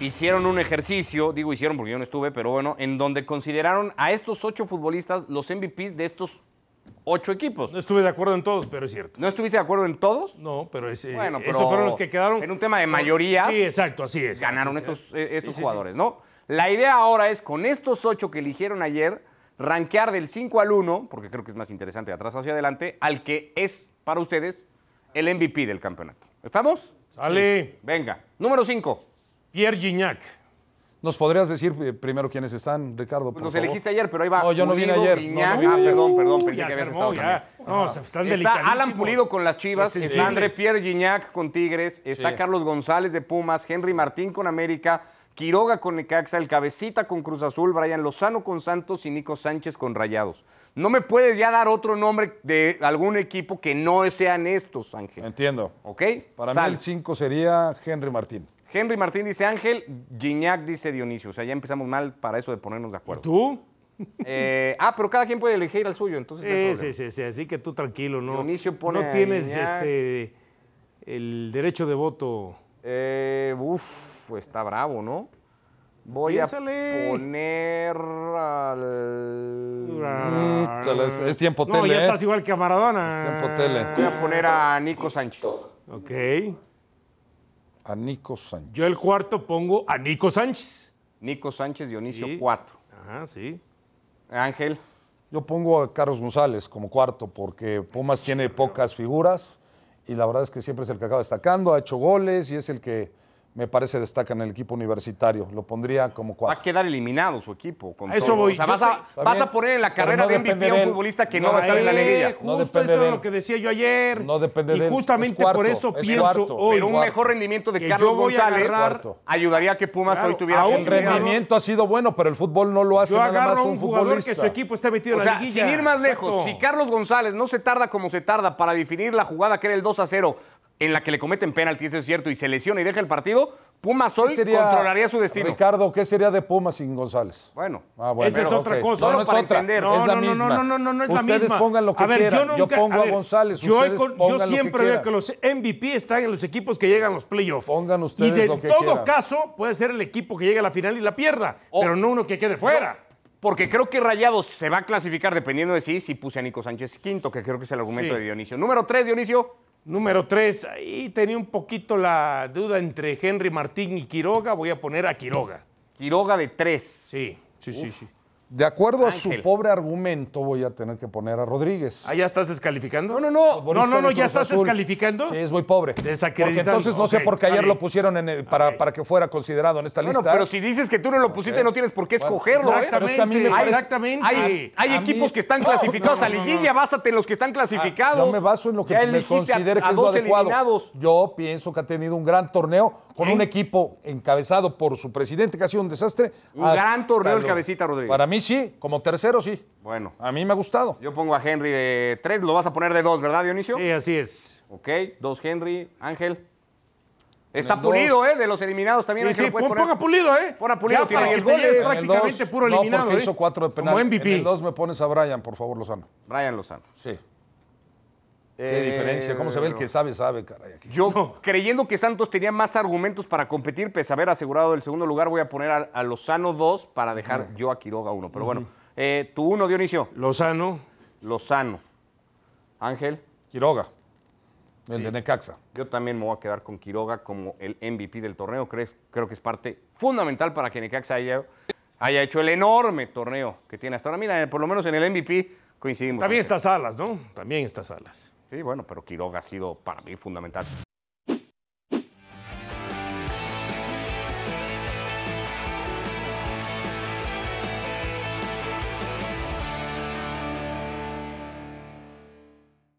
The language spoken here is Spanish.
hicieron un ejercicio, digo hicieron porque yo no estuve, pero bueno, en donde consideraron a estos ocho futbolistas los MVPs de estos ocho equipos. No estuve de acuerdo en todos, pero es cierto. ¿No estuviste de acuerdo en todos? No, pero, bueno, pero esos fueron los que quedaron. En un tema de mayorías. Sí, exacto, así es. Ganaron estos, eh, estos jugadores, ¿no? La idea ahora es, con estos ocho que eligieron ayer, rankear del 5 al 1, porque creo que es más interesante de atrás hacia adelante, al que es, para ustedes, el MVP del campeonato. ¿Estamos? Sale. Venga, número 5. Pierre Gignac. ¿Nos podrías decir eh, primero quiénes están, Ricardo? Los elegiste ayer, pero ahí va. No, yo no vine ayer. Ah, perdón, perdón, pensé que No, están Está Alan Pulido con las Chivas, sí, André Pierre Gignac con Tigres, está Carlos González de Pumas, Henry Martín con América, Quiroga con Necaxa, el Cabecita con Cruz Azul, Brian Lozano con Santos y Nico Sánchez con Rayados. No me puedes ya dar otro nombre de algún equipo que no sean estos, Ángel. Entiendo. ¿Ok? Para mí el 5 sería Henry Martín. Henry Martín dice Ángel, Gignac dice Dionisio. O sea, ya empezamos mal para eso de ponernos de acuerdo. ¿Y tú? Eh, ah, pero cada quien puede elegir al suyo, entonces. sí, sí, sí, así que tú tranquilo, ¿no? Dionisio pone no tienes este el derecho de voto. Eh, uf, está bravo, ¿no? Voy a poner al. es, tiempo tele. No, ya ¿eh? estás igual que a Maradona. Es tiempo tele. Voy a poner a Nico Sánchez. Ok. A Nico Sánchez. Yo el cuarto pongo a Nico Sánchez. Nico Sánchez, Dionisio, sí. cuatro. Ajá, sí. Ángel. Yo pongo a Carlos González como cuarto porque Pumas tiene pocas figuras y la verdad es que siempre es el que acaba destacando, ha hecho goles y es el que me parece destaca en el equipo universitario. Lo pondría como cuatro. Va a quedar eliminado su equipo. eso voy. O vas, a, vas, a, poner en la carrera de un futbolista que no, va a estar en la liguilla. Justo eso de es lo que decía yo ayer. No depende de él. Y justamente por eso pienso Pero un mejor rendimiento de Carlos González ayudaría a que Pumas hoy tuviera ah, un El rendimiento ha sido bueno, pero el fútbol no lo hace yo nada más un, un jugador que su equipo está metido en la liguilla. Sin ir más lejos, si Carlos González no se tarda como se tarda para definir la jugada que era el 2 a 0 en la que le cometen penaltis, es cierto, y se lesiona y deja el partido, Pumas hoy controlaría su destino. Ricardo, ¿qué sería de Pumas sin González? Bueno, ah, esa es otra cosa. No, para Entender. no, la misma. no, no, no, no, es la misma. Ustedes pongan lo que a ver, quieran. Yo, yo pongo a, González. Yo, ustedes yo siempre veo que los MVP están en los equipos que llegan a los playoffs. Pongan ustedes. Y de todo caso, puede ser el equipo que llega a la final y la pierda, pero no uno que quede fuera. Porque creo que Rayados se va a clasificar dependiendo de sí, si puse a Nico Sánchez quinto, que creo que es el argumento de Dionisio. Número tres, Dionisio. Número tres, ahí tenía un poquito la duda entre Henry Martín y Quiroga, voy a poner a Quiroga. Quiroga de tres. Sí, sí, sí, sí. De acuerdo a su pobre argumento, voy a tener que poner a Rodríguez. ¿Ah, ya estás descalificando? No, no, no. No, no, no, ya estás descalificando. Sí, es muy pobre. Porque entonces no sé por qué ayer lo pusieron para, para que fuera considerado en esta lista. pero si dices que tú no lo pusiste, no tienes por qué escogerlo. Exactamente. Hay, equipos que están clasificados no, básate en los que están ah, clasificados. Yo me baso en lo que me que es lo adecuado. Yo pienso que ha tenido un gran torneo con un equipo encabezado por su presidente, que ha sido un desastre. Un gran torneo en Cabecita Rodríguez. Para mí, Sí, sí, como tercero sí. Bueno. A mí me ha gustado. Yo pongo a Henry de tres, lo vas a poner de dos, ¿verdad, Dionisio? Sí, así es. Ok, dos Henry, Ángel. Está pulido, ¿eh? De los eliminados también. Sí, sí, ponga pulido, ¿eh? Ponga pulido. Ya, para el gol es prácticamente puro eliminado. No, porque ¿eh? hizo cuatro de penal. Como MVP. el dos me pones a Brian, por favor, Lozano. Brian Lozano. Sí. Qué diferencia, ¿cómo se ve el que sabe, sabe, caray? Yo, creyendo que Santos tenía más argumentos para competir, pese a haber asegurado el segundo lugar, voy a poner a, Lozano 2 para dejar yo a Quiroga uno. Pero bueno, eh, tú uno, Dionisio. Lozano. Lozano. Ángel. Quiroga. El de Necaxa. Yo también me voy a quedar con Quiroga como el MVP del torneo. Creo, creo que es parte fundamental para que Necaxa haya, haya hecho el enorme torneo que tiene hasta ahora. Mira, eh, por lo menos en el MVP coincidimos. También estas alas, ¿no? También estas alas. Sí, bueno, pero Quiroga ha sido para mí fundamental.